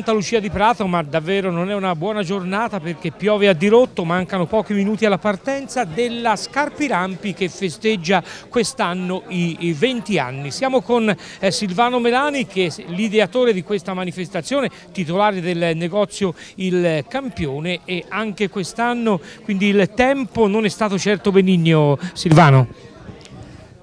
Santa Lucia di Prato, ma davvero non è una buona giornata perché piove a dirotto, mancano pochi minuti alla partenza della Scarpirampi che festeggia quest'anno i 20 anni. Siamo con eh, Silvano Melani che è l'ideatore di questa manifestazione, titolare del negozio Il Campione e anche quest'anno quindi il tempo non è stato certo benigno Silvano.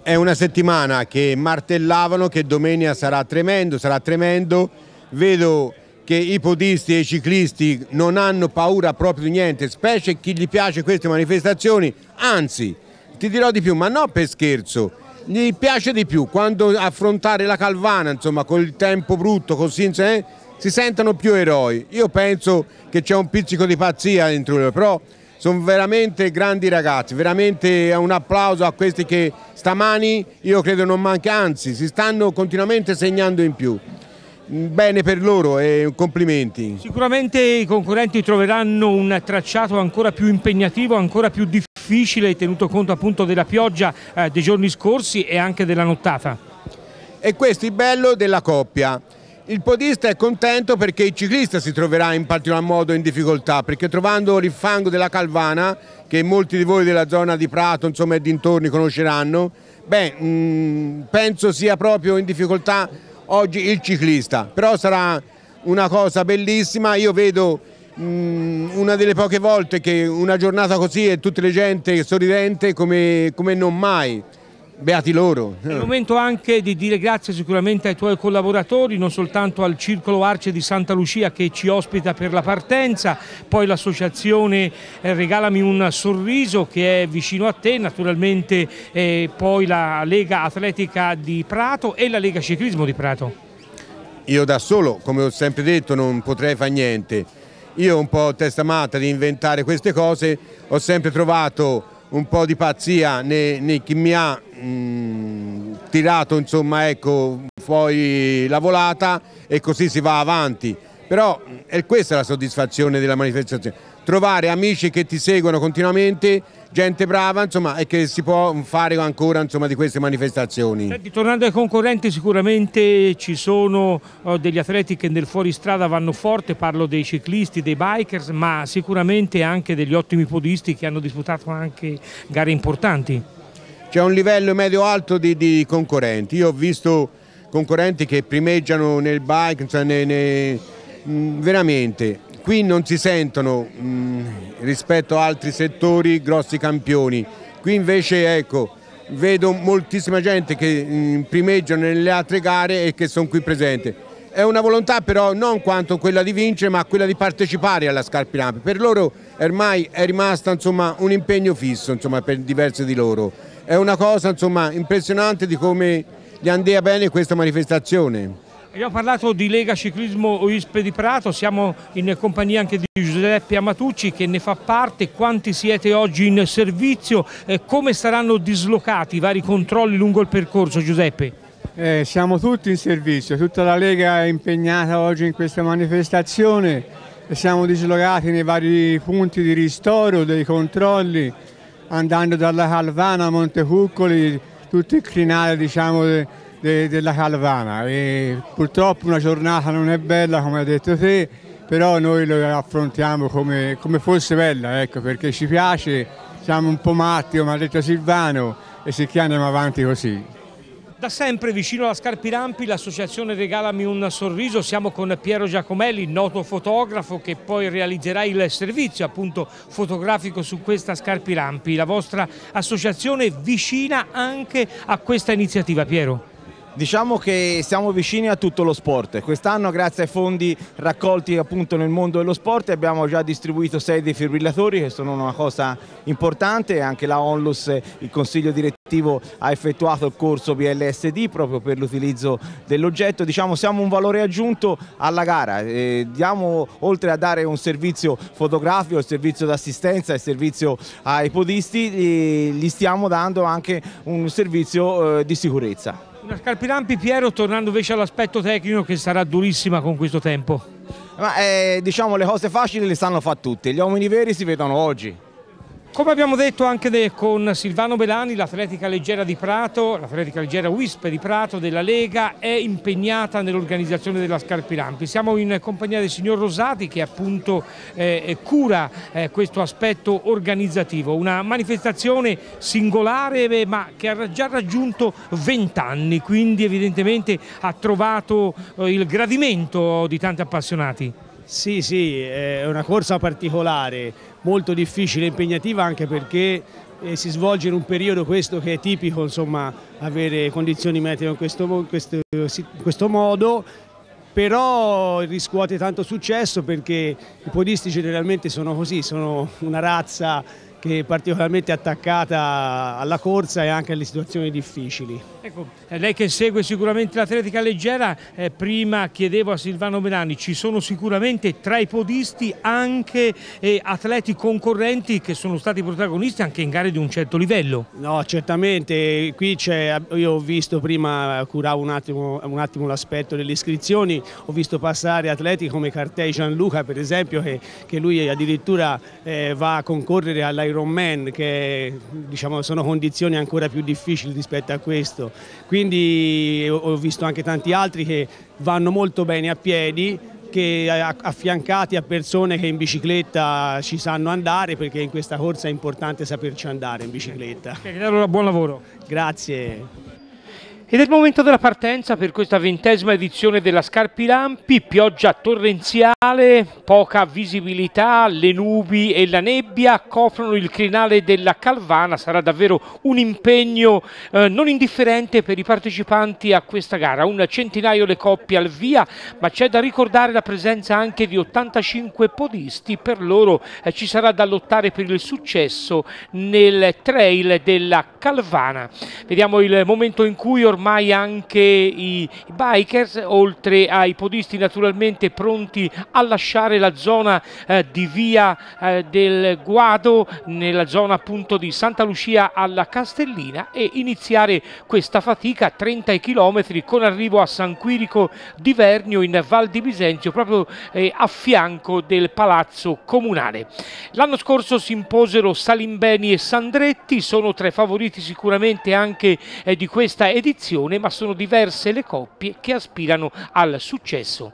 È una settimana che martellavano che domenica sarà tremendo, sarà tremendo. Vedo che i podisti e i ciclisti non hanno paura proprio di niente, specie chi gli piace queste manifestazioni, anzi ti dirò di più, ma non per scherzo, gli piace di più quando affrontare la Calvana, insomma, il tempo brutto, così, eh, si sentono più eroi. Io penso che c'è un pizzico di pazzia dentro loro, però sono veramente grandi ragazzi, veramente un applauso a questi che stamani io credo non manca, anzi si stanno continuamente segnando in più. Bene per loro e complimenti. Sicuramente i concorrenti troveranno un tracciato ancora più impegnativo, ancora più difficile, tenuto conto appunto della pioggia eh, dei giorni scorsi e anche della nottata. E questo è il bello della coppia. Il podista è contento perché il ciclista si troverà in particolar modo in difficoltà, perché trovando il fango della Calvana, che molti di voi della zona di Prato insomma, e dintorni conosceranno, beh, mh, mm, penso sia proprio in difficoltà oggi il ciclista, però sarà una cosa bellissima, io vedo mh, mm, una delle poche volte che una giornata così e tutte le gente sorridente come, come non mai. Beati loro. È il momento anche di dire grazie sicuramente ai tuoi collaboratori, non soltanto al Circolo Arce di Santa Lucia che ci ospita per la partenza, poi l'associazione eh, Regalami un Sorriso che è vicino a te, naturalmente eh, poi la Lega Atletica di Prato e la Lega Ciclismo di Prato. Io da solo, come ho sempre detto, non potrei fare niente. Io un po' testa matta di inventare queste cose, ho sempre trovato un po' di pazzia nei, nei chi mi ha mh, mm, tirato insomma, ecco, fuori la volata e così si va avanti. Però mm, è questa la soddisfazione della manifestazione, trovare amici che ti seguono continuamente, gente brava insomma, e che si può fare ancora insomma, di queste manifestazioni. Senti, tornando ai concorrenti sicuramente ci sono oh, degli atleti che nel fuoristrada vanno forte, parlo dei ciclisti, dei bikers, ma sicuramente anche degli ottimi podisti che hanno disputato anche gare importanti c'è un livello medio-alto di, di, concorrenti. Io ho visto concorrenti che primeggiano nel bike, cioè ne, ne, mh, mm, veramente. Qui non si sentono mh, mm, rispetto a altri settori grossi campioni. Qui invece ecco, vedo moltissima gente che mh, mm, primeggia nelle altre gare e che sono qui presenti. È una volontà però non quanto quella di vincere ma quella di partecipare alla Scarpinampi. Per loro ormai è rimasto insomma, un impegno fisso insomma, per diversi di loro è una cosa insomma, impressionante di come gli andea bene questa manifestazione. Abbiamo parlato di Lega Ciclismo Ispe di Prato, siamo in compagnia anche di Giuseppe Amatucci che ne fa parte, quanti siete oggi in servizio, eh, come saranno dislocati i vari controlli lungo il percorso Giuseppe? Eh, siamo tutti in servizio, tutta la Lega è impegnata oggi in questa manifestazione, siamo dislocati nei vari punti di ristoro, dei controlli, andando dalla Calvana a Montecuccoli, tutto il crinale diciamo, de, de, della Calvana. E purtroppo una giornata non è bella come hai detto te, però noi lo affrontiamo come, come fosse bella, ecco, perché ci piace, siamo un po' matti come ha detto Silvano e cerchiamo di andare avanti così. Da sempre vicino alla Scarpirampi l'associazione Regalami un sorriso, siamo con Piero Giacomelli, noto fotografo che poi realizzerà il servizio appunto fotografico su questa Scarpirampi. La vostra associazione è vicina anche a questa iniziativa, Piero. Diciamo che siamo vicini a tutto lo sport, quest'anno grazie ai fondi raccolti appunto nel mondo dello sport abbiamo già distribuito sei defibrillatori che sono una cosa importante, anche la Onlus, il consiglio direttivo Operativo ha effettuato il corso BLSD proprio per l'utilizzo dell'oggetto. Diciamo siamo un valore aggiunto alla gara, eh, diamo, oltre a dare un servizio fotografico, il servizio d'assistenza e servizio ai podisti, eh, gli stiamo dando anche un servizio eh, di sicurezza. Una Scarpirampi, Piero, tornando invece all'aspetto tecnico che sarà durissima con questo tempo. Ma, eh, diciamo le cose facili le sanno fa tutte, gli uomini veri si vedono oggi. Come abbiamo detto anche con Silvano Belani, l'atletica leggera di Prato, l'atletica leggera WISP di Prato della Lega è impegnata nell'organizzazione della Scarpirampi. Siamo in compagnia del signor Rosati che appunto eh, eh cura eh, questo aspetto organizzativo, una manifestazione singolare ma che ha già raggiunto 20 anni, quindi evidentemente ha trovato eh, il gradimento di tanti appassionati. Sì, sì, è una corsa particolare, molto difficile e impegnativa anche perché eh, si svolge in un periodo questo che è tipico, insomma, avere condizioni meteo in questo, in questo, in questo modo però riscuote tanto successo perché i podisti generalmente sono così, sono una razza che è particolarmente attaccata alla corsa e anche alle situazioni difficili. Ecco, eh, lei che segue sicuramente l'atletica leggera, eh, prima chiedevo a Silvano Melani, ci sono sicuramente tra i podisti anche eh, atleti concorrenti che sono stati protagonisti anche in gare di un certo livello? No, certamente, qui c'è, io ho visto prima, curavo un attimo, un attimo l'aspetto delle iscrizioni, ho visto passare atleti come Cartei Gianluca per esempio, che, che lui addirittura eh, va a concorrere all'aeroporto Iron che diciamo, sono condizioni ancora più difficili rispetto a questo. Quindi ho visto anche tanti altri che vanno molto bene a piedi, che affiancati a persone che in bicicletta ci sanno andare, perché in questa corsa è importante saperci andare in bicicletta. Allora buon lavoro. Grazie. Ed è il momento della partenza per questa ventesima edizione della Scarpilampi, pioggia torrenziale, poca visibilità, le nubi e la nebbia coprono il crinale della Calvana, sarà davvero un impegno eh, non indifferente per i partecipanti a questa gara, un centinaio le coppie al via, ma c'è da ricordare la presenza anche di 85 podisti, per loro eh, ci sarà da lottare per il successo nel trail della Calvana. Vediamo il momento in cui ormai ormai anche i bikers, oltre ai podisti naturalmente pronti a lasciare la zona eh, di via eh, del Guado, nella zona appunto di Santa Lucia alla Castellina e iniziare questa fatica 30 km con arrivo a San Quirico di Vernio in Val di Bisenzio, proprio eh, a fianco del Palazzo Comunale. L'anno scorso si imposero Salimbeni e Sandretti, sono tre favoriti sicuramente anche eh, di questa edizione competizione, ma sono diverse le coppie che aspirano al successo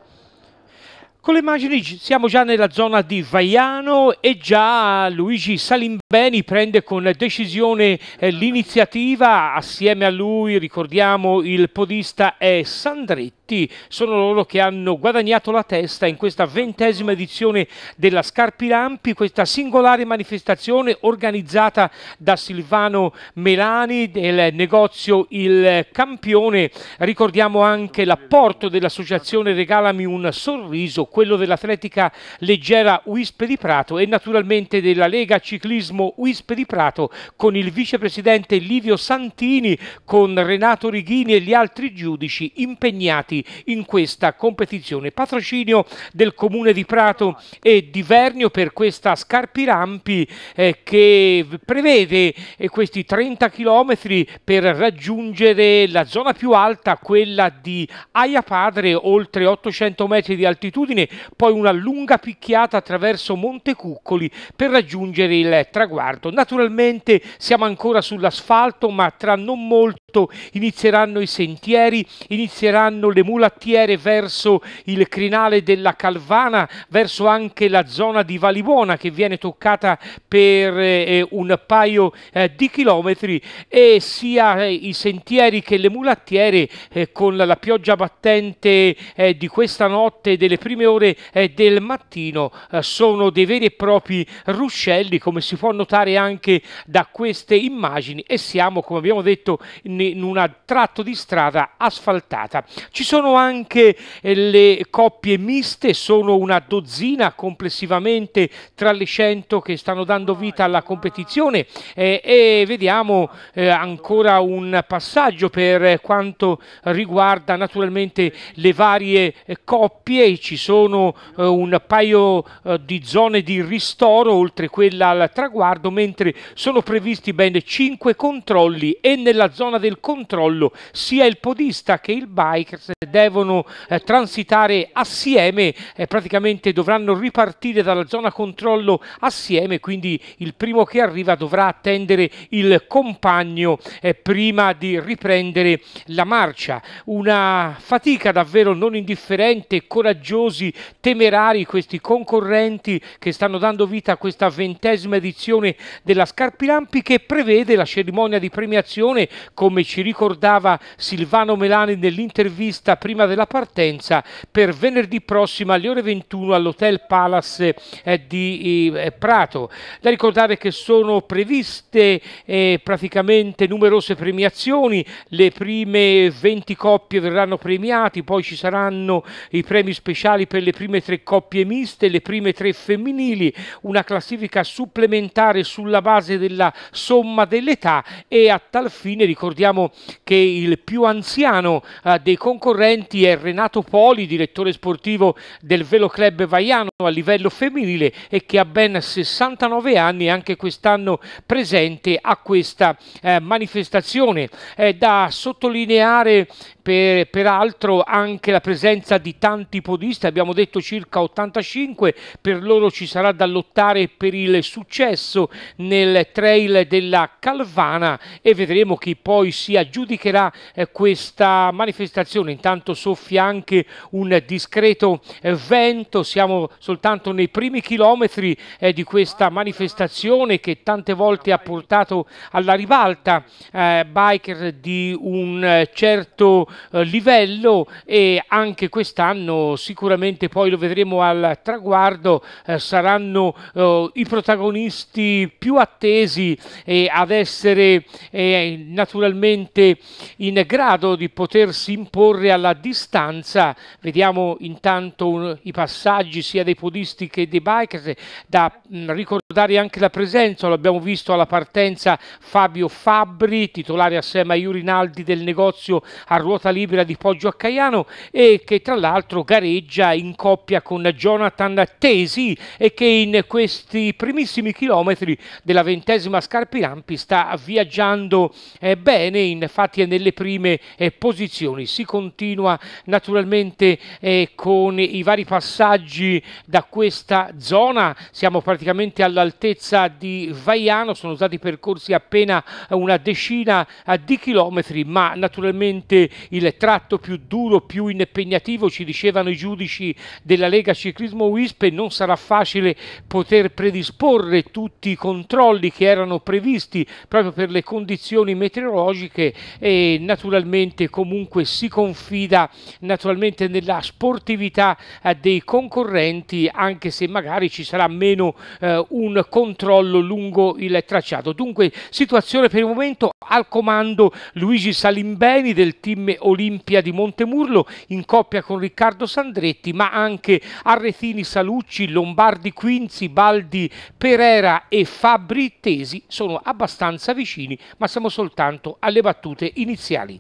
con le immagini siamo già nella zona di Vaiano e già Luigi Salimbeni prende con decisione eh, l'iniziativa, assieme a lui ricordiamo il podista è Sandretti, sono loro che hanno guadagnato la testa in questa ventesima edizione della Scarpirampi, questa singolare manifestazione organizzata da Silvano Melani del negozio Il Campione, ricordiamo anche l'apporto dell'associazione Regalami un Sorriso quello dell'Atletica Leggera Wisp di Prato e naturalmente della Lega Ciclismo Wisp di Prato con il vicepresidente Livio Santini, con Renato Righini e gli altri giudici impegnati in questa competizione. Patrocinio del Comune di Prato e di Vernio per questa Scarpirampi eh, che prevede eh, questi 30 km per raggiungere la zona più alta, quella di Aia Padre, oltre 800 metri di altitudine Udine, poi una lunga picchiata attraverso Montecuccoli per raggiungere il traguardo. Naturalmente siamo ancora sull'asfalto, ma tra non molto inizieranno i sentieri, inizieranno le mulattiere verso il crinale della Calvana, verso anche la zona di Valibona che viene toccata per eh, un paio eh, di chilometri e sia eh, i sentieri che le mulattiere eh, con la pioggia battente eh, di questa notte delle prime ore ore eh, del mattino eh, sono dei veri e propri ruscelli come si può notare anche da queste immagini e siamo come abbiamo detto in un tratto di strada asfaltata. Ci sono anche eh, le coppie miste, sono una dozzina complessivamente tra le 100 che stanno dando vita alla competizione e vediamo ancora un passaggio per quanto riguarda naturalmente le varie coppie, ci sono sono eh, un paio eh, di zone di ristoro oltre quella al traguardo, mentre sono previsti ben 5 controlli e nella zona del controllo sia il podista che il biker devono eh, transitare assieme, eh, praticamente dovranno ripartire dalla zona controllo assieme, quindi il primo che arriva dovrà attendere il compagno eh, prima di riprendere la marcia. Una fatica davvero non indifferente, coraggiosi temerari, questi concorrenti che stanno dando vita a questa ventesima edizione della Scarpilampi che prevede la cerimonia di premiazione, come ci ricordava Silvano Melani nell'intervista prima della partenza, per venerdì prossimo alle ore 21 all'Hotel Palace eh, di eh, Prato. Da ricordare che sono previste eh, praticamente numerose premiazioni, le prime 20 coppie verranno premiate, poi ci saranno i premi speciali per le prime tre coppie miste, le prime tre femminili, una classifica supplementare sulla base della somma dell'età e a tal fine ricordiamo che il più anziano eh, dei concorrenti è Renato Poli, direttore sportivo del Velo Club Vaiano a livello femminile e che ha ben 69 anni e anche quest'anno presente a questa eh, manifestazione. È da sottolineare per, peraltro anche la presenza di tanti podisti, abbiamo abbiamo detto circa 85, per loro ci sarà da lottare per il successo nel trail della Calvana e vedremo chi poi si aggiudicherà eh, questa manifestazione. Intanto soffia anche un discreto eh, vento, siamo soltanto nei primi chilometri eh, di questa manifestazione che tante volte ha portato alla ribalta eh, biker di un certo livello e anche quest'anno sicuramente sicuramente poi lo vedremo al traguardo, eh, saranno eh, i protagonisti più attesi eh, ad essere eh, naturalmente in grado di potersi imporre alla distanza. Vediamo intanto un, i passaggi sia dei podisti che dei bikers, da mh, mm, ricordare anche la presenza, l'abbiamo visto alla partenza Fabio Fabri, titolare assieme a Iurinaldi del negozio a ruota libera di Poggio a Caiano e che tra l'altro gareggia in coppia con Jonathan Tesi e che in questi primissimi chilometri della ventesima Scarpirampi sta viaggiando eh, bene, infatti è nelle prime eh, posizioni. Si continua naturalmente eh, con i vari passaggi da questa zona, siamo praticamente all'altezza di Vaiano, sono stati percorsi appena una decina eh, di chilometri, ma naturalmente il tratto più duro, più impegnativo, ci dicevano i giudici della Lega Ciclismo Wisp e non sarà facile poter predisporre tutti i controlli che erano previsti proprio per le condizioni meteorologiche e naturalmente comunque si confida naturalmente nella sportività eh, dei concorrenti anche se magari ci sarà meno eh, un controllo lungo il tracciato. Dunque situazione per il momento al comando Luigi Salimbeni del team Olimpia di Montemurlo in coppia con Riccardo Sandretti ma anche Arretini Salucci, Lombardi Quinzi, Baldi Perera e Fabri Tesi sono abbastanza vicini, ma siamo soltanto alle battute iniziali.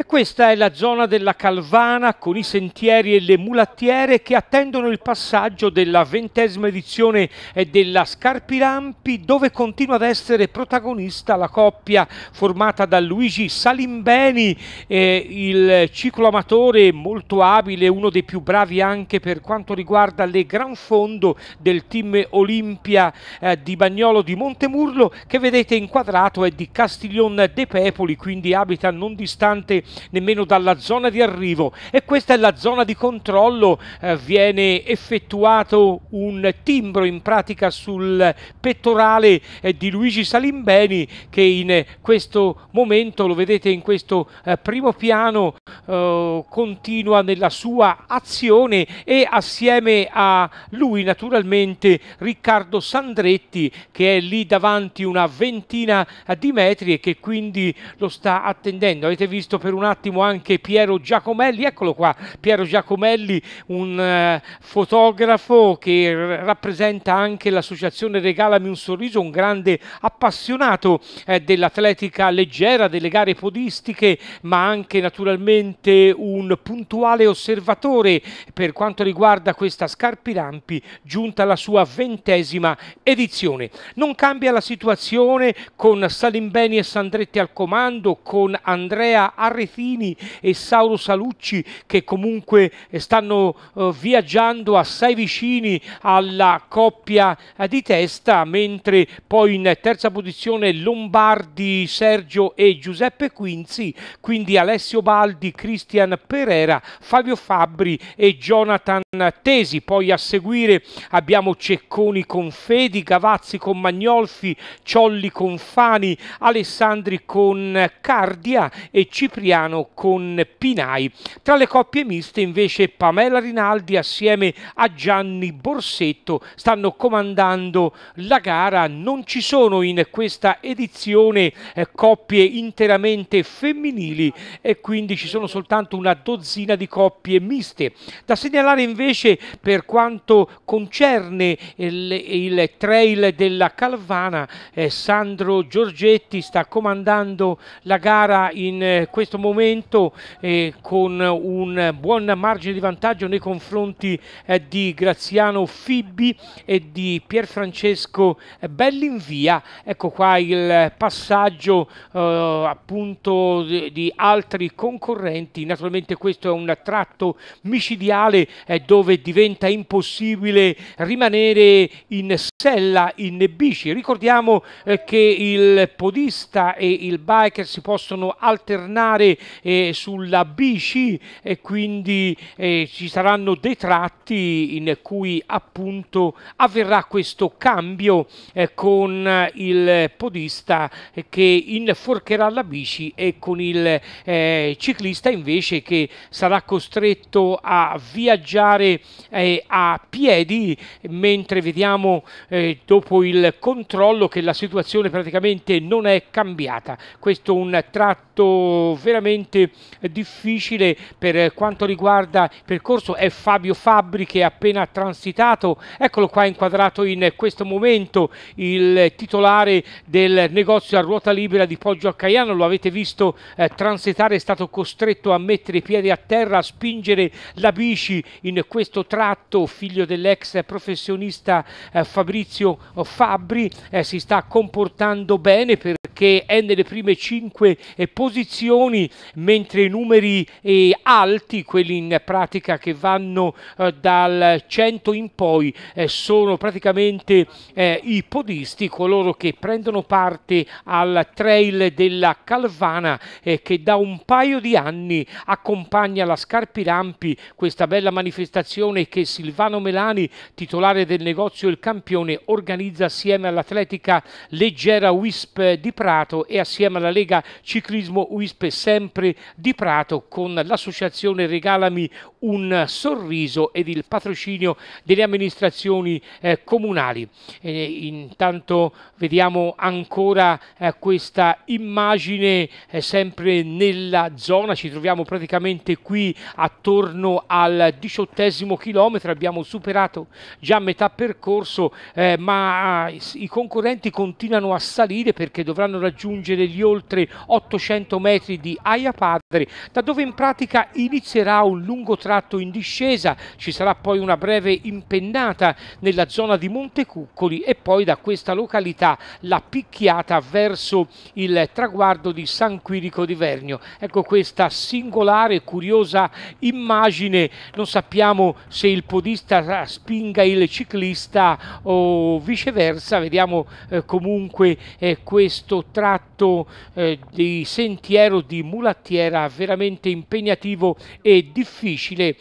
E questa è la zona della Calvana con i sentieri e le mulattiere che attendono il passaggio della ventesima edizione della Scarpirampi dove continua ad essere protagonista la coppia formata da Luigi Salimbeni, eh, il cicloamatore molto abile, uno dei più bravi anche per quanto riguarda le gran fondo del team Olimpia eh, di Bagnolo di Montemurlo che vedete inquadrato è di Castiglione de Pepoli, quindi abita non distante nemmeno dalla zona di arrivo e questa è la zona di controllo, eh, viene effettuato un timbro in pratica sul pettorale eh, di Luigi Salimbeni che in questo momento, lo vedete in questo eh, primo piano, eh, continua nella sua azione e assieme a lui naturalmente Riccardo Sandretti che è lì davanti una ventina di metri e che quindi lo sta attendendo. Avete visto per un un attimo anche Piero Giacomelli, eccolo qua, Piero Giacomelli, un eh, fotografo che rappresenta anche l'associazione Regalami un sorriso, un grande appassionato eh, dell'atletica leggera, delle gare podistiche, ma anche naturalmente un puntuale osservatore per quanto riguarda questa Scarpirampi giunta alla sua ventesima edizione. Non cambia la situazione con Salimbeni e Sandretti al comando, con Andrea Arritano Fini e Sauro Salucci che comunque eh, stanno eh, viaggiando assai vicini alla coppia eh, di testa, mentre poi in terza posizione Lombardi, Sergio e Giuseppe Quinzi, quindi Alessio Baldi, Cristian Pereira, Fabio Fabbri e Jonathan Tesi. Poi a seguire abbiamo Cecconi con Fedi, Gavazzi con Magnolfi, Ciolli con Fani, Alessandri con Cardia e Cipriano Graziano con Pinai. Tra le coppie miste invece Pamela Rinaldi assieme a Gianni Borsetto stanno comandando la gara. Non ci sono in questa edizione eh, coppie interamente femminili e quindi ci sono soltanto una dozzina di coppie miste. Da segnalare invece per quanto concerne il, il trail della Calvana, eh, Sandro Giorgetti sta comandando la gara in eh, questo momento eh, con un buon margine di vantaggio nei confronti eh, di Graziano Fibbi e di Pierfrancesco Bellinvia. Ecco qua il passaggio eh, appunto di, di, altri concorrenti. Naturalmente questo è un tratto micidiale eh, dove diventa impossibile rimanere in sella, in bici. Ricordiamo eh, che il podista e il biker si possono alternare e, sulla bici e quindi eh, ci saranno dei tratti in cui appunto avverrà questo cambio eh, con il podista che inforcherà la bici e con il eh, ciclista invece che sarà costretto a viaggiare eh, a piedi mentre vediamo eh, dopo il controllo che la situazione praticamente non è cambiata. Questo è un tratto veramente veramente difficile per quanto riguarda il percorso è Fabio Fabri che è appena transitato, eccolo qua inquadrato in questo momento il titolare del negozio a ruota libera di Poggio a Caiano, lo avete visto eh, transitare, è stato costretto a mettere i piedi a terra, a spingere la bici in questo tratto, figlio dell'ex professionista eh, Fabrizio Fabri, eh, si sta comportando bene perché è nelle prime cinque eh, posizioni mentre i numeri eh, alti, quelli in pratica che vanno eh, dal 100 in poi, eh, sono praticamente eh, i podisti, coloro che prendono parte al trail della Calvana eh, che da un paio di anni accompagna la Scarpi Rampi, questa bella manifestazione che Silvano Melani, titolare del negozio Il Campione, organizza assieme all'Atletica Leggera WISP di Prato e assieme alla Lega Ciclismo WISP sempre sempre di Prato con l'associazione Regalami un sorriso ed il patrocinio delle amministrazioni eh, comunali. E intanto vediamo ancora eh, questa immagine eh, sempre nella zona, ci troviamo praticamente qui attorno al diciottesimo chilometro, abbiamo superato già metà percorso eh, ma i concorrenti continuano a salire perché dovranno raggiungere gli oltre 800 metri di Aia Padri, da dove in pratica inizierà un lungo tratto in discesa, ci sarà poi una breve impennata nella zona di Montecuccoli e poi da questa località la picchiata verso il traguardo di San Quirico di Vernio. Ecco questa singolare, curiosa immagine, non sappiamo se il podista spinga il ciclista o viceversa, vediamo eh, comunque eh, questo tratto eh, di sentiero di Montecuccoli Mulatti era veramente impegnativo e difficile.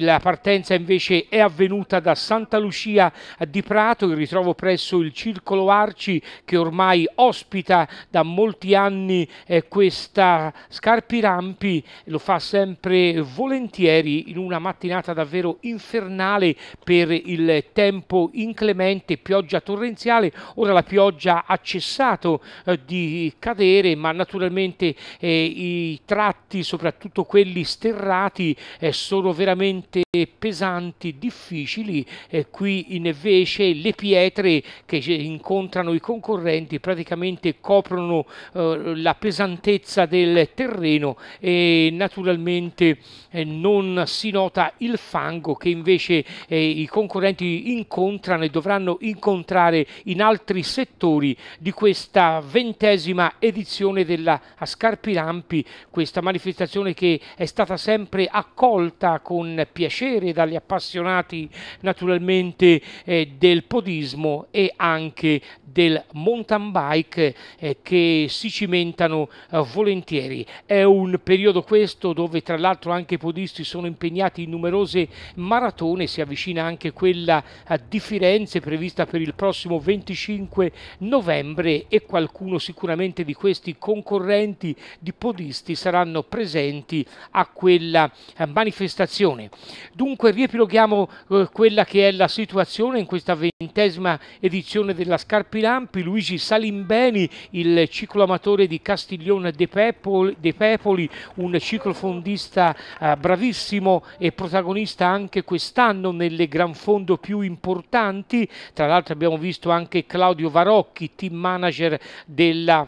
La partenza invece è avvenuta da Santa Lucia di Prato, il ritrovo presso il Circolo Arci che ormai ospita da molti anni eh, questa Scarpi Rampi, lo fa sempre volentieri in una mattinata davvero infernale per il tempo inclemente, pioggia torrenziale, ora la pioggia ha cessato eh, di cadere ma naturalmente eh, i alcuni tratti, soprattutto quelli sterrati, eh, sono veramente pesanti, difficili. Eh, qui invece le pietre che incontrano i concorrenti praticamente coprono eh, la pesantezza del terreno e naturalmente eh, non si nota il fango che invece eh, i concorrenti incontrano e dovranno incontrare in altri settori di questa ventesima edizione della Scarpirampi questa manifestazione che è stata sempre accolta con piacere dagli appassionati naturalmente eh, del podismo e anche del mountain bike eh, che si cimentano eh, volentieri. È un periodo questo dove tra l'altro anche i podisti sono impegnati in numerose maratone, si avvicina anche quella eh, di Firenze prevista per il prossimo 25 novembre e qualcuno sicuramente di questi concorrenti di podisti artisti saranno presenti a quella eh, manifestazione. Dunque riepiloghiamo eh, quella che è la situazione in questa ventesima edizione della Scarpilampi. Luigi Salimbeni, il ciclo amatore di Castiglione de, Pepoli, un ciclofondista eh, bravissimo e protagonista anche quest'anno nelle gran fondo più importanti. Tra l'altro abbiamo visto anche Claudio Varocchi, team manager della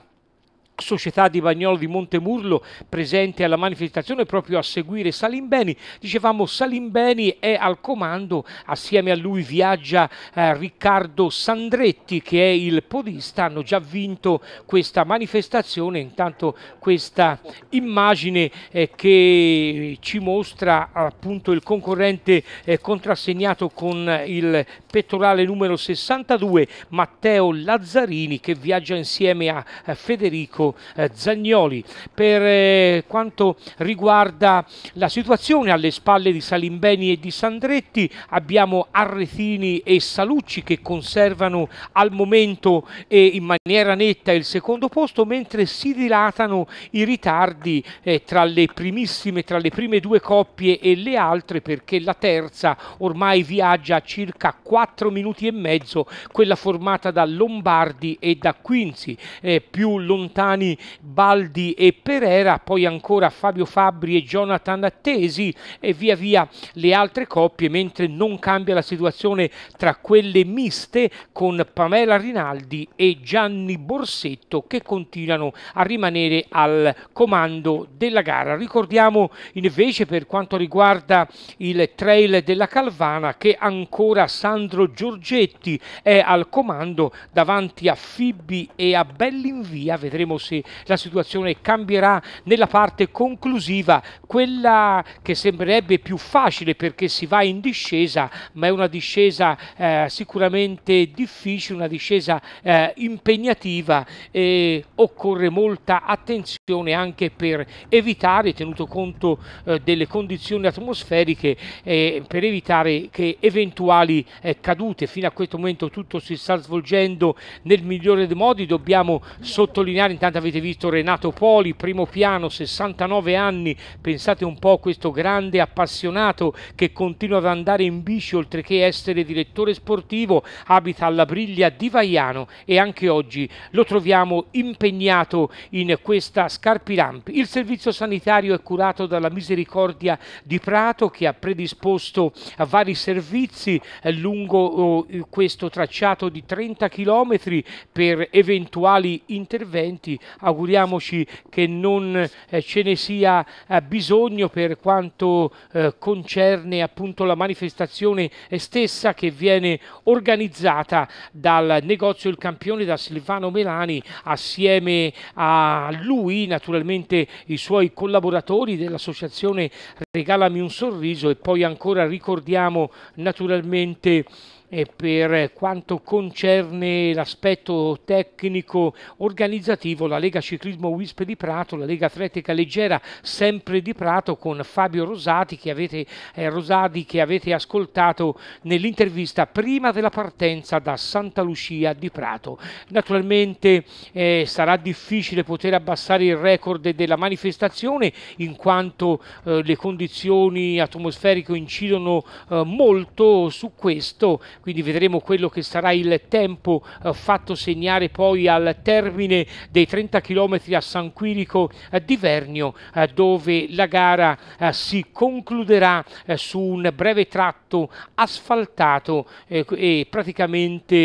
società di Bagnolo di Montemurlo presente alla manifestazione proprio a seguire Salimbeni. Dicevamo Salimbeni è al comando, assieme a lui viaggia eh, Riccardo Sandretti che è il podista, hanno già vinto questa manifestazione, intanto questa immagine eh, che ci mostra appunto il concorrente eh, contrassegnato con il pettorale numero 62 Matteo Lazzarini che viaggia insieme a eh, Federico Marco eh, Zagnoli per eh, quanto riguarda la situazione alle spalle di Salimbeni e di Sandretti abbiamo Arretini e Salucci che conservano al momento e eh, in maniera netta il secondo posto mentre si dilatano i ritardi eh, tra le primissime tra le prime due coppie e le altre perché la terza ormai viaggia a circa 4 minuti e mezzo quella formata da Lombardi e da Quinzi eh, più lontani Romani, Baldi e Perera, poi ancora Fabio Fabri e Jonathan Attesi e via via le altre coppie, mentre non cambia la situazione tra quelle miste con Pamela Rinaldi e Gianni Borsetto che continuano a rimanere al comando della gara. Ricordiamo invece per quanto riguarda il trail della Calvana che ancora Sandro Giorgetti è al comando davanti a Fibbi e a Bellinvia, vedremo se corsi la situazione cambierà nella parte conclusiva, quella che sembrerebbe più facile perché si va in discesa, ma è una discesa eh, sicuramente difficile, una discesa eh, impegnativa e occorre molta attenzione anche per evitare, tenuto conto eh, delle condizioni atmosferiche, per evitare che eventuali eh, cadute, fino a questo momento tutto si sta svolgendo nel migliore dei modi, dobbiamo sottolineare intanto Intanto avete visto Renato Poli, primo piano, 69 anni, pensate un po' a questo grande appassionato che continua ad andare in bici oltre che essere direttore sportivo, abita alla Briglia di Vaiano e anche oggi lo troviamo impegnato in questa scarpirampi. Il servizio sanitario è curato dalla Misericordia di Prato che ha predisposto vari servizi eh, lungo oh, questo tracciato di 30 km per eventuali interventi auguriamoci che non eh, ce ne sia eh, bisogno per quanto eh, concerne appunto la manifestazione stessa che viene organizzata dal negozio Il Campione da Silvano Melani assieme a lui naturalmente i suoi collaboratori dell'associazione Regalami un sorriso e poi ancora ricordiamo naturalmente eh, per quanto concerne l'aspetto tecnico organizzativo la Lega Ciclismo Wisp di Prato, la Lega Atletica Leggera sempre di Prato con Fabio Rosati che avete, eh, Rosati, che avete ascoltato nell'intervista prima della partenza da Santa Lucia di Prato. Naturalmente eh, sarà difficile poter abbassare il record della manifestazione in quanto eh, le condizioni atmosferiche incidono eh, molto su questo quindi vedremo quello che sarà il tempo eh, fatto segnare poi al termine dei 30 km a San Quirico eh, di Vernio eh, dove la gara eh, si concluderà eh, su un breve tratto asfaltato eh, e praticamente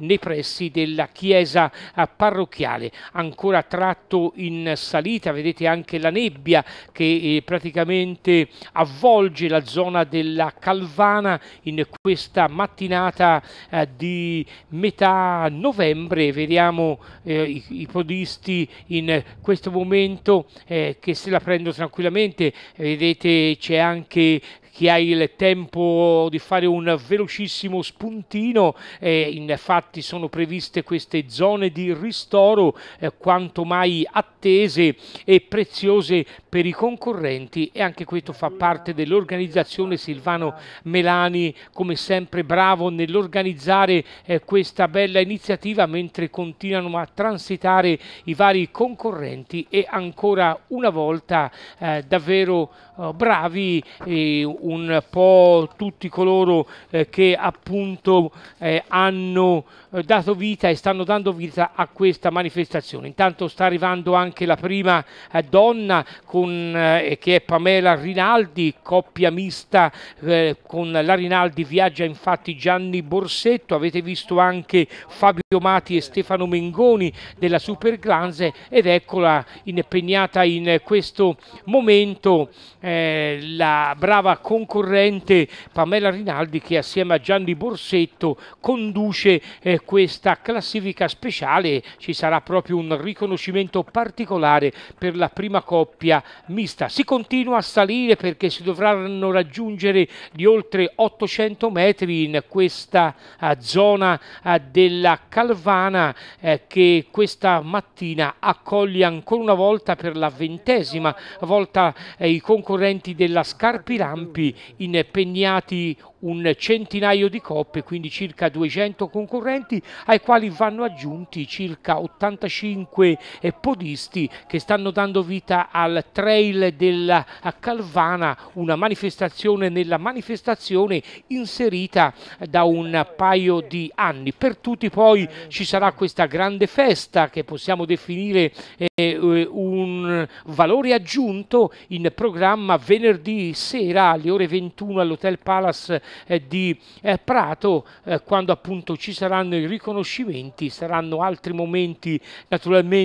nei pressi della chiesa parrocchiale ancora tratto in salita vedete anche la nebbia che praticamente avvolge la zona della Calvana in questa mattina mattinata eh, di metà novembre vediamo eh, i, i, podisti in questo momento eh, che se la prendo tranquillamente vedete c'è anche chi ha il tempo di fare un velocissimo spuntino, eh, infatti sono previste queste zone di ristoro eh, quanto mai attese e preziose per i concorrenti e anche questo fa parte dell'organizzazione Silvano Melani come sempre bravo nell'organizzare eh, questa bella iniziativa mentre continuano a transitare i vari concorrenti e ancora una volta eh, davvero eh, bravi un po' tutti coloro eh, che appunto eh, hanno eh, dato vita e stanno dando vita a questa manifestazione. Intanto sta arrivando anche la prima donna con con, eh, che è Pamela Rinaldi, coppia mista eh, con la Rinaldi viaggia infatti Gianni Borsetto, avete visto anche Fabio Mati e Stefano Mengoni della Super Glanze ed eccola impegnata in questo momento eh, la brava concorrente Pamela Rinaldi che assieme a Gianni Borsetto conduce eh, questa classifica speciale, ci sarà proprio un riconoscimento particolare per la prima coppia mista. Si continua a salire perché si dovranno raggiungere di oltre 800 metri in questa eh, zona eh, della Calvana eh, che questa mattina accoglie ancora una volta per la ventesima volta i concorrenti della Scarpirampi impegnati un centinaio di coppe, quindi circa 200 concorrenti, ai quali vanno aggiunti circa 85 podisti che stanno dando vita al Trail della Calvana, una manifestazione nella manifestazione inserita da un paio di anni. Per tutti poi ci sarà questa grande festa che possiamo definire eh, eh un valore aggiunto in programma venerdì sera alle ore 21 all'Hotel Palace eh, di eh, Prato, eh, quando appunto ci saranno i riconoscimenti, saranno altri momenti naturalmente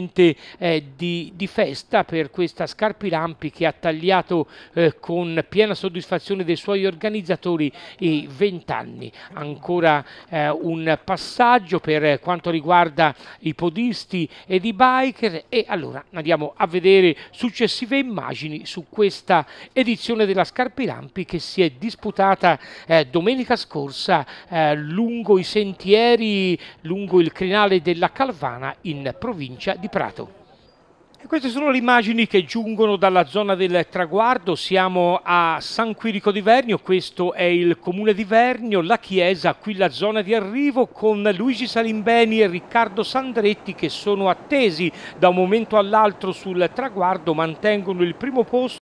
di, di, festa per questa Scarpilampi che ha tagliato con piena soddisfazione dei suoi organizzatori i vent'anni. Ancora un passaggio per quanto riguarda i podisti ed i biker e allora andiamo a vedere successive immagini su questa edizione della Scarpilampi che si è disputata eh, eh, domenica scorsa eh, lungo i sentieri, lungo il crinale della Calvana in provincia di Prato. E queste sono le immagini che giungono dalla zona del traguardo, siamo a San Quirico di Vernio, questo è il comune di Vernio, la chiesa, qui la zona di arrivo con Luigi Salimbeni e Riccardo Sandretti che sono attesi da un momento all'altro sul traguardo, mantengono il primo posto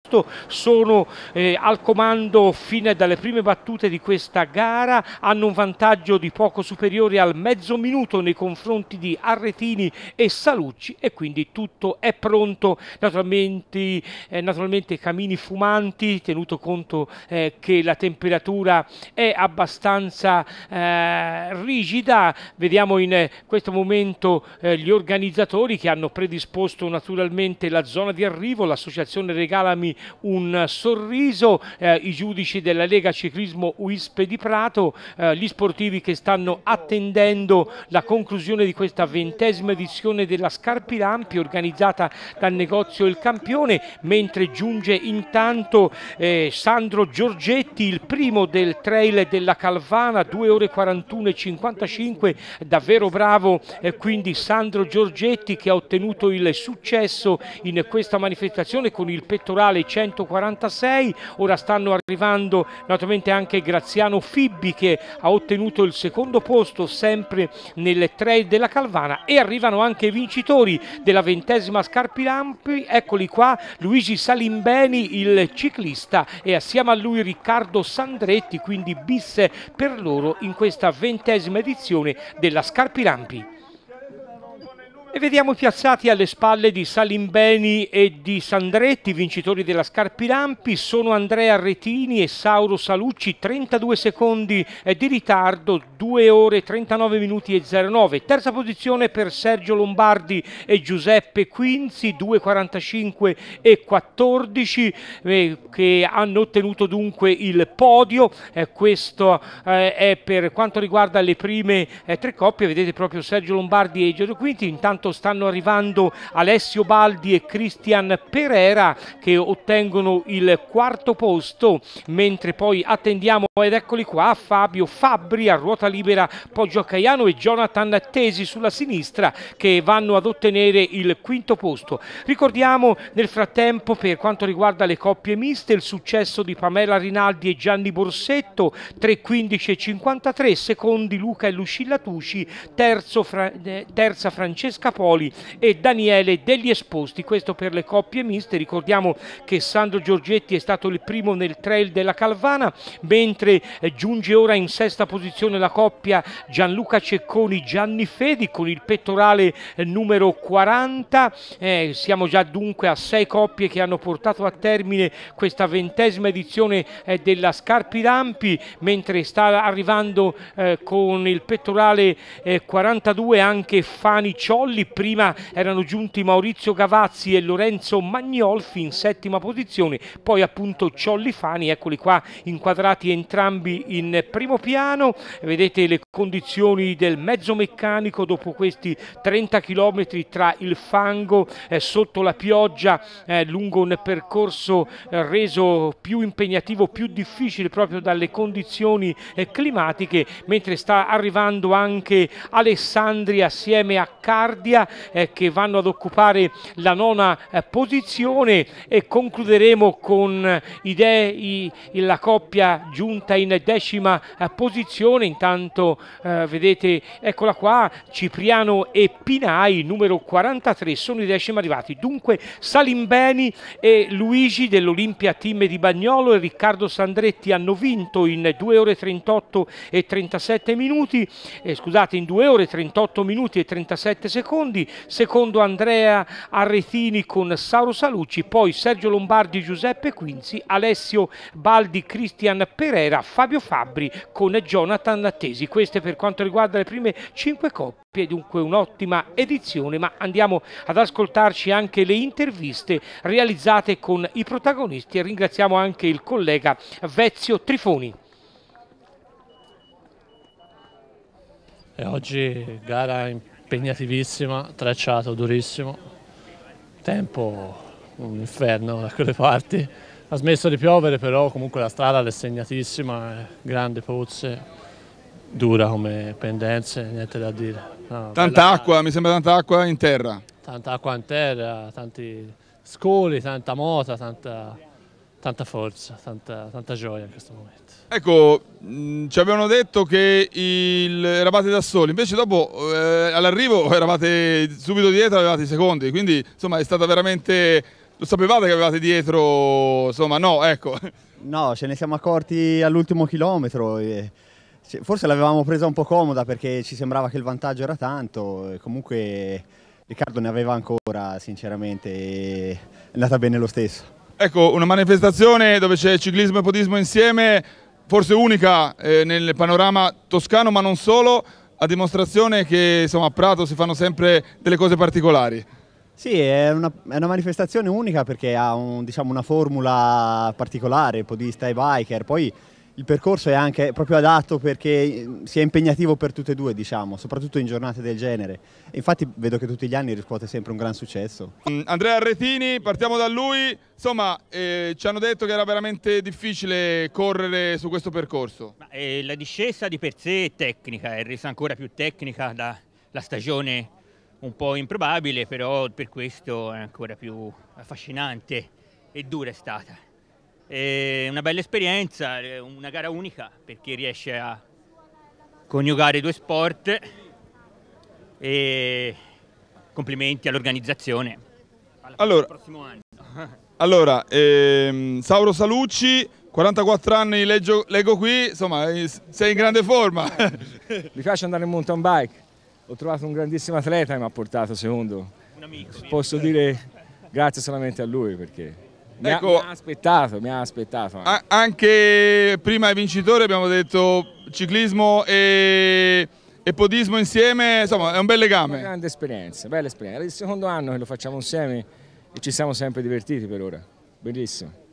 sono eh, al comando fine dalle prime battute di questa gara, hanno un vantaggio di poco superiore al mezzo minuto nei confronti di Arretini e Salucci e quindi tutto è pronto, naturalmente, eh, naturalmente camini fumanti, tenuto conto eh, che la temperatura è abbastanza eh, rigida, vediamo in questo momento eh, gli organizzatori che hanno predisposto naturalmente la zona di arrivo, l'associazione Regalami un sorriso, eh, i giudici della Lega Ciclismo Uispe di Prato, gli sportivi che stanno attendendo la conclusione di questa ventesima edizione della Scarpilampi organizzata dal negozio il campione mentre giunge intanto eh, Sandro Giorgetti il primo del trail della Calvana 2 ore 41 e 55 davvero bravo eh, quindi Sandro Giorgetti che ha ottenuto il successo in questa manifestazione con il pettorale 146 ora stanno arrivando naturalmente anche Graziano Fibbi che ha ottenuto il secondo posto sempre nel trail della Calvana e arrivano anche i vincitori della ventesima scarpa Carpilampi, eccoli qua Luigi Salimbeni il ciclista e assieme a lui Riccardo Sandretti, quindi bis per loro in questa ventesima edizione della Scarpi Scarpilampi. E vediamo piazzati alle spalle di Salimbeni e di Sandretti, vincitori della Scarpirampi, sono Andrea Retini e Sauro Salucci, 32 secondi eh, di ritardo, 2 ore 39 minuti e 09. Terza posizione per Sergio Lombardi e Giuseppe Quinzi, 2.45 e 14, eh, che hanno ottenuto dunque il podio. Eh, questo eh, è per quanto riguarda le prime eh, tre coppie, vedete proprio Sergio Lombardi e Giuseppe Quinzi quindi intanto stanno arrivando Alessio Baldi e Cristian Pereira che ottengono il quarto posto mentre poi attendiamo ed eccoli qua Fabio Fabri a ruota libera Poggio a Caiano e Jonathan Tesi sulla sinistra che vanno ad ottenere il quinto posto ricordiamo nel frattempo per quanto riguarda le coppie miste il successo di Pamela Rinaldi e Gianni Borsetto 3.15 e 53 secondi Luca e Lucilla Tucci terzo fra, eh, terza Francesca Poli e Daniele Degli Esposti. Questo per le coppie miste. Ricordiamo che Sandro Giorgetti è stato il primo nel trail della Calvana, mentre eh, giunge ora in sesta posizione la coppia Gianluca Cecconi Gianni Fedi con il pettorale eh, numero 40. Eh, siamo già dunque a sei coppie che hanno portato a termine questa ventesima edizione eh, della Scarpi Lampi, mentre sta arrivando eh, con il pettorale 42 eh, anche Fani Giovanni Ciolli, prima erano giunti Maurizio Gavazzi e Lorenzo Magnolfi in settima posizione, poi appunto Ciolli Fani, eccoli qua inquadrati entrambi in primo piano, vedete le condizioni del mezzo meccanico dopo questi 30 km tra il fango eh, sotto la pioggia eh, lungo un percorso eh, reso più impegnativo, più difficile proprio dalle condizioni eh, climatiche, mentre sta arrivando anche Alessandri assieme a Cardia eh, che vanno ad occupare la nona eh, posizione e concluderemo con eh, idee, i, la coppia giunta in decima eh, posizione intanto eh, vedete eccola qua Cipriano e Pinai numero 43 sono i decimi arrivati dunque Salimbeni e Luigi dell'Olimpia Team di Bagnolo e Riccardo Sandretti hanno vinto in 2 ore 38 e 37 minuti eh, scusate in 2 ore 38 minuti e 37 7 secondi, secondo Andrea Arretini con Sauro Salucci, poi Sergio Lombardi, Giuseppe Quinzi, Alessio Baldi, Cristian Pereira, Fabio Fabbri con Jonathan Attesi. Queste per quanto riguarda le prime 5 coppie, dunque un'ottima edizione, ma andiamo ad ascoltarci anche le interviste realizzate con i protagonisti e ringraziamo anche il collega Vezio Trifoni. E oggi gara impegnativissima, tracciato durissimo, tempo un inferno da quelle parti. Ha smesso di piovere però comunque la strada è segnatissima, eh. grande pozze, dura come pendenze, niente da dire. No, tanta acqua, mi sembra tanta acqua in terra. Tanta acqua in terra, tanti scoli, tanta mota, tanta tanta forza, tanta, tanta, gioia in questo momento. Ecco, mh, mm, ci avevano detto che il, eravate da soli, invece dopo eh, all'arrivo eravate subito dietro, avevate i secondi, quindi insomma è stata veramente... Lo sapevate che avevate dietro, insomma no, ecco. No, ce ne siamo accorti all'ultimo chilometro, e forse l'avevamo presa un po' comoda perché ci sembrava che il vantaggio era tanto, e comunque Riccardo ne aveva ancora sinceramente, è andata bene lo stesso. Ecco, una manifestazione dove c'è ciclismo e podismo insieme, forse unica eh, nel panorama toscano, ma non solo, a dimostrazione che insomma, a Prato si fanno sempre delle cose particolari. Sì, è una, è una manifestazione unica perché ha un, diciamo, una formula particolare, podista e biker, poi il percorso è anche proprio adatto perché mm, sia impegnativo per tutte e due, diciamo, soprattutto in giornate del genere. infatti vedo che tutti gli anni riscuote sempre un gran successo. Mm, Andrea Arretini, partiamo da lui. Insomma, eh, ci hanno detto che era veramente difficile correre su questo percorso. Ma, eh, la discesa di per sé è tecnica, è resa ancora più tecnica dalla stagione un po' improbabile, però per questo è ancora più affascinante e dura è stata. È una bella esperienza, una gara unica perché riesce a coniugare due sport e complimenti all'organizzazione. Allora, allora ehm, Sauro Salucci, 44 anni, leggo, leggo, qui, insomma eh, sei in grande forma. Mi piace andare in mountain bike, ho trovato un grandissimo atleta e mi ha portato secondo. Un amico. Posso dire grazie solamente a lui perché mi, ecco, ha, mi ha aspettato, mi ha aspettato. A, anche prima ai vincitori abbiamo detto ciclismo e, e, podismo insieme, insomma è un bel legame. Una grande esperienza, bella esperienza. È il secondo anno che lo facciamo insieme e ci siamo sempre divertiti per ora. Bellissimo.